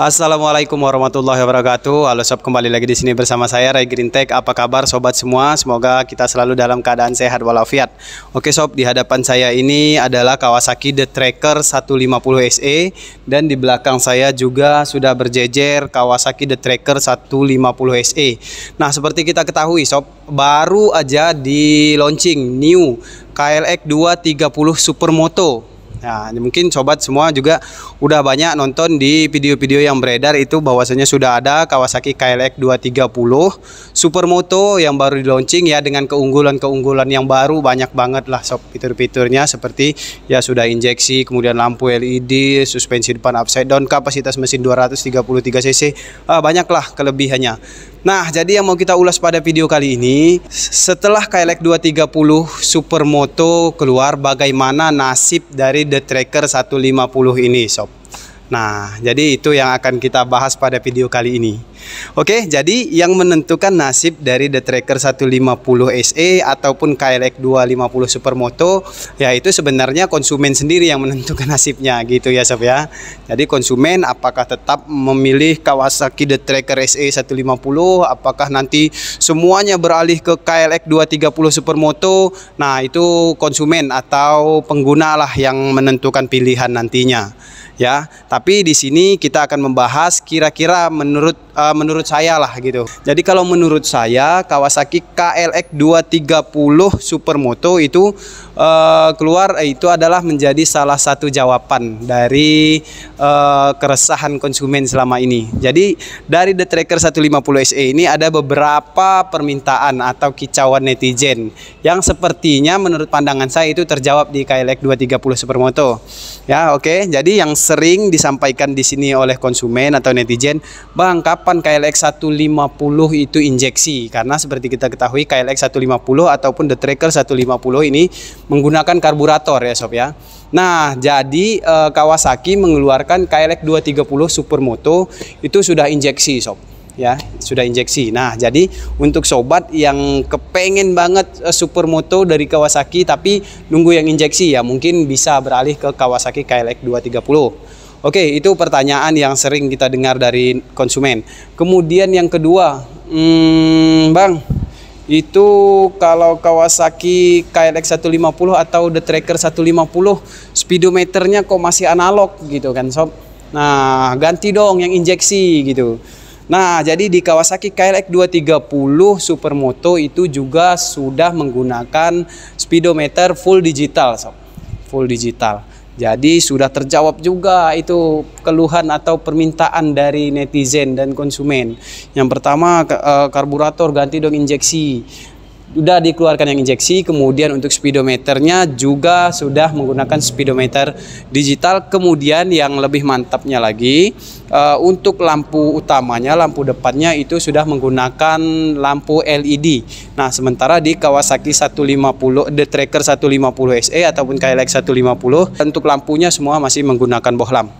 Assalamualaikum warahmatullahi wabarakatuh. Halo sob, kembali lagi di sini bersama saya Ray Green Tech. Apa kabar sobat semua? Semoga kita selalu dalam keadaan sehat walafiat. Oke sob, di hadapan saya ini adalah Kawasaki The Tracker 150 SE dan di belakang saya juga sudah berjejer Kawasaki The Tracker 150 SE. Nah, seperti kita ketahui sob, baru aja di launching new KLX 230 Supermoto Nah, mungkin sobat semua juga udah banyak nonton di video-video yang beredar itu bahwasanya sudah ada Kawasaki KLX 230 Supermoto yang baru di launching ya dengan keunggulan-keunggulan yang baru banyak banget lah sob fitur-fiturnya seperti ya sudah injeksi, kemudian lampu LED, suspensi depan upside down, kapasitas mesin 233 cc, ah, banyaklah kelebihannya. Nah, jadi yang mau kita ulas pada video kali ini, setelah KLX 230 Supermoto keluar bagaimana nasib dari The Tracker 150 ini sob. Nah, jadi itu yang akan kita bahas pada video kali ini. Oke, jadi yang menentukan nasib dari The Tracker 150 SE ataupun KLX 250 Supermoto yaitu sebenarnya konsumen sendiri yang menentukan nasibnya gitu ya sob ya. Jadi konsumen apakah tetap memilih Kawasaki The Tracker SE 150 apakah nanti semuanya beralih ke KLX 230 Supermoto? Nah, itu konsumen atau pengguna lah yang menentukan pilihan nantinya ya. Tapi di sini kita akan membahas kira-kira menurut uh, menurut saya lah gitu. Jadi kalau menurut saya Kawasaki KLX 230 Supermoto itu Eh, keluar eh, itu adalah menjadi salah satu jawaban dari uh, keresahan konsumen selama ini. Jadi dari The Tracker 150 SE ini ada beberapa permintaan atau kicauan netizen yang sepertinya menurut pandangan saya itu terjawab di KLX 230 Supermoto. Ya, oke. Okay? Jadi yang sering disampaikan di sini oleh konsumen atau netizen, "Bang, kapan KLX 150 itu injeksi?" Karena seperti kita ketahui KLX 150 ataupun The Tracker 150 ini menggunakan karburator ya sob ya. Nah, jadi e, Kawasaki mengeluarkan KLX 230 Supermoto itu sudah injeksi sob ya, sudah injeksi. Nah, jadi untuk sobat yang kepengen banget e, Supermoto dari Kawasaki tapi nunggu yang injeksi ya, mungkin bisa beralih ke Kawasaki KLX 230. Oke, itu pertanyaan yang sering kita dengar dari konsumen. Kemudian yang kedua, hmm, Bang, itu kalau Kawasaki KLX 150 atau The Tracker 150 speedometernya kok masih analog gitu kan sob nah ganti dong yang injeksi gitu nah jadi di Kawasaki KLX 230 Supermoto itu juga sudah menggunakan speedometer full digital sob full digital jadi sudah terjawab juga itu keluhan atau permintaan dari netizen dan konsumen. Yang pertama eh, karburator ganti dong injeksi sudah dikeluarkan yang injeksi kemudian untuk speedometernya juga sudah menggunakan speedometer digital kemudian yang lebih mantapnya lagi uh, untuk lampu utamanya lampu depannya itu sudah menggunakan lampu LED nah sementara di Kawasaki 150 The Tracker 150 SE ataupun KLX 150 untuk lampunya semua masih menggunakan bohlam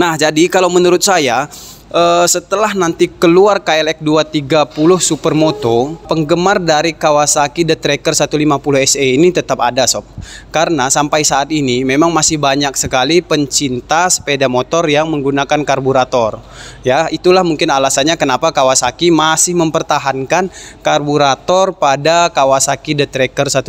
nah jadi kalau menurut saya Eh, setelah nanti keluar KLX 230 Supermoto, penggemar dari Kawasaki The Tracker 150 SE ini tetap ada sob. Karena sampai saat ini memang masih banyak sekali pencinta sepeda motor yang menggunakan karburator. Ya, itulah mungkin alasannya kenapa Kawasaki masih mempertahankan karburator pada Kawasaki The Tracker 150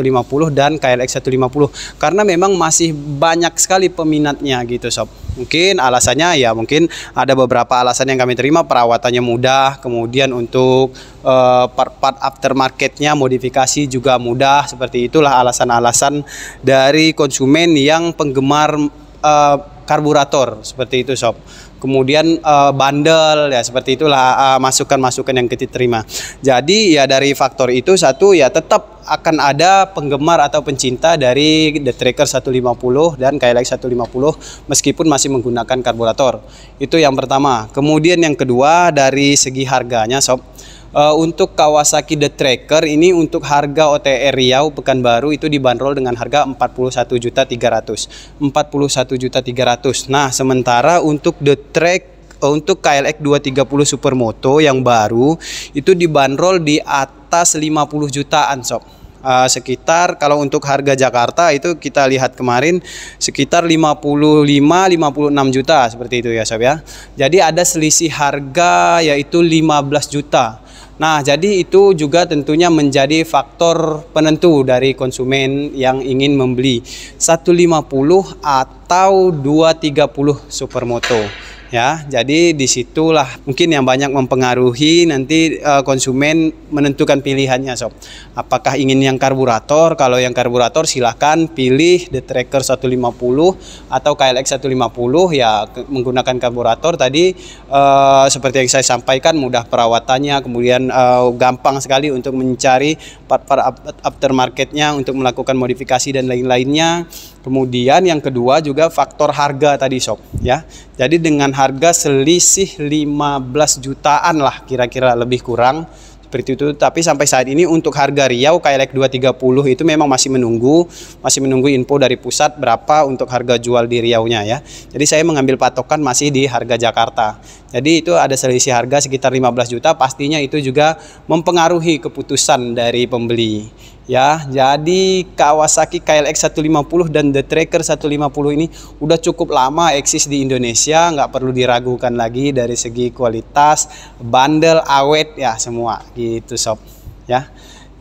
dan KLX 150 karena memang masih banyak sekali peminatnya gitu sob. Mungkin alasannya ya mungkin ada beberapa alasan yang kami terima perawatannya mudah, kemudian untuk uh, eh, part-part aftermarketnya modifikasi juga mudah. Seperti itulah alasan-alasan dari konsumen yang penggemar uh, karburator seperti itu sob kemudian uh, bandel ya seperti itulah eh, masukan-masukan yang kita terima. Jadi ya dari faktor itu satu ya tetap akan ada penggemar atau pencinta dari The Tracker 150 dan KLX 150 meskipun masih menggunakan karburator. Itu yang pertama. Kemudian yang kedua dari segi harganya sob Uh, untuk Kawasaki The Tracker ini untuk harga OTR Riau Pekanbaru itu dibanderol dengan harga 41.300. 41.300. Nah, sementara untuk The Track eh, untuk KLX 230 Supermoto yang baru itu dibanderol di atas 50 jutaan sob. Uh, sekitar kalau untuk harga Jakarta itu kita lihat kemarin sekitar 55 56 juta seperti itu ya sob ya. Jadi ada selisih harga yaitu 15 juta. Nah, jadi itu juga tentunya menjadi faktor penentu dari konsumen yang ingin membeli 150 atau 230 supermoto ya jadi disitulah mungkin yang banyak mempengaruhi nanti uh, konsumen menentukan pilihannya sob apakah ingin yang karburator kalau yang karburator silahkan pilih the tracker 150 atau KLX 150 ya menggunakan karburator tadi uh, seperti yang saya sampaikan mudah perawatannya kemudian uh, gampang sekali untuk mencari part-part aftermarketnya untuk melakukan modifikasi dan lain-lainnya kemudian yang kedua juga faktor harga tadi sob ya jadi dengan harga selisih 15 jutaan lah kira-kira lebih kurang seperti itu tapi sampai saat ini untuk harga Riau KLX 230 itu memang masih menunggu masih menunggu info dari pusat berapa untuk harga jual di Riaunya ya jadi saya mengambil patokan masih di harga Jakarta jadi itu ada selisih harga sekitar 15 juta pastinya itu juga mempengaruhi keputusan dari pembeli ya. Jadi Kawasaki KLX 150 dan The Tracker 150 ini udah cukup lama eksis di Indonesia, nggak perlu diragukan lagi dari segi kualitas, bandel, awet ya semua gitu sob ya.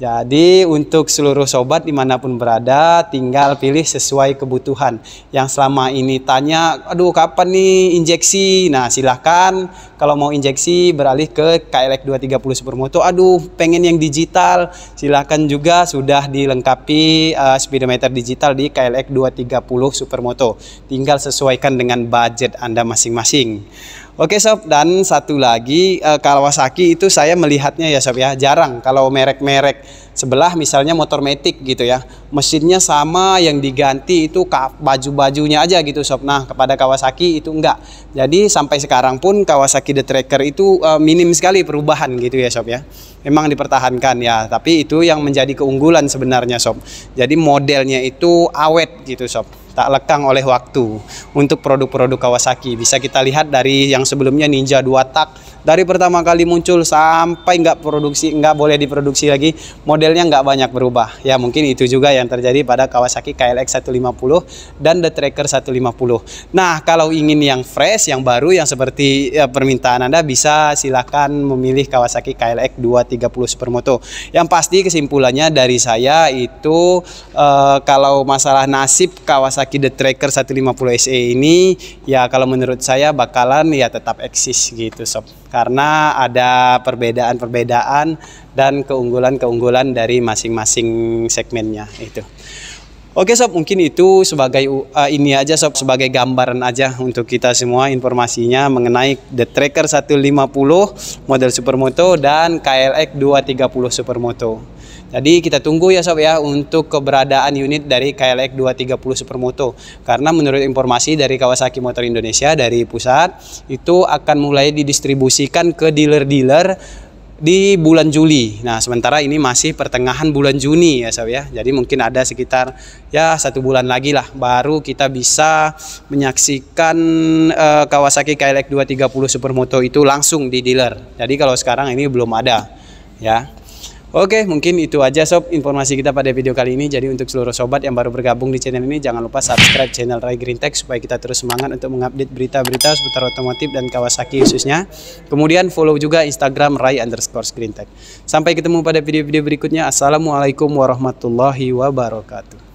Jadi untuk seluruh sobat dimanapun berada, tinggal pilih sesuai kebutuhan. Yang selama ini tanya, aduh kapan nih injeksi? Nah silahkan kalau mau injeksi beralih ke KLX 230 Supermoto. Aduh pengen yang digital, silahkan juga sudah dilengkapi uh, speedometer digital di KLX 230 Supermoto. Tinggal sesuaikan dengan budget Anda masing-masing. Oke sob, dan satu lagi uh, Kawasaki itu saya melihatnya ya sob ya jarang kalau merek-merek sebelah misalnya motor metik gitu ya mesinnya sama yang diganti itu baju-bajunya aja gitu sob nah kepada Kawasaki itu enggak jadi sampai sekarang pun Kawasaki The Tracker itu uh, minim sekali perubahan gitu ya sob ya memang dipertahankan ya tapi itu yang menjadi keunggulan sebenarnya sob jadi modelnya itu awet gitu sob tak lekang oleh waktu untuk produk-produk Kawasaki bisa kita lihat dari yang sebelumnya Ninja 2 tak dari pertama kali muncul sampai nggak produksi nggak boleh diproduksi lagi modelnya nggak banyak berubah ya mungkin itu juga yang terjadi pada Kawasaki KLX 150 dan The Tracker 150 nah kalau ingin yang fresh yang baru yang seperti ya, permintaan Anda bisa silahkan memilih Kawasaki KLX 230 Supermoto yang pasti kesimpulannya dari saya itu eh, kalau masalah nasib Kawasaki The Tracker 150 SE ini ya kalau menurut saya bakalan ya tetap eksis gitu sob karena ada perbedaan-perbedaan dan keunggulan-keunggulan dari masing-masing segmennya itu. Oke sob, mungkin itu sebagai uh, ini aja sob sebagai gambaran aja untuk kita semua informasinya mengenai The Tracker 150 model supermoto dan KLX 230 supermoto. Jadi kita tunggu ya sob ya untuk keberadaan unit dari KLX 230 supermoto karena menurut informasi dari Kawasaki Motor Indonesia dari pusat itu akan mulai didistribusikan ke dealer-dealer di bulan Juli. Nah, sementara ini masih pertengahan bulan Juni ya, Sob ya. Jadi mungkin ada sekitar ya satu bulan lagi lah baru kita bisa menyaksikan uh, Kawasaki KLX 230 Supermoto itu langsung di dealer. Jadi kalau sekarang ini belum ada ya. Oke, mungkin itu aja sob informasi kita pada video kali ini. Jadi untuk seluruh sobat yang baru bergabung di channel ini, jangan lupa subscribe channel Rai Green Tech supaya kita terus semangat untuk mengupdate berita-berita seputar otomotif dan Kawasaki khususnya. Kemudian follow juga Instagram Rai underscore Green Tech. Sampai ketemu pada video-video berikutnya. Assalamualaikum warahmatullahi wabarakatuh.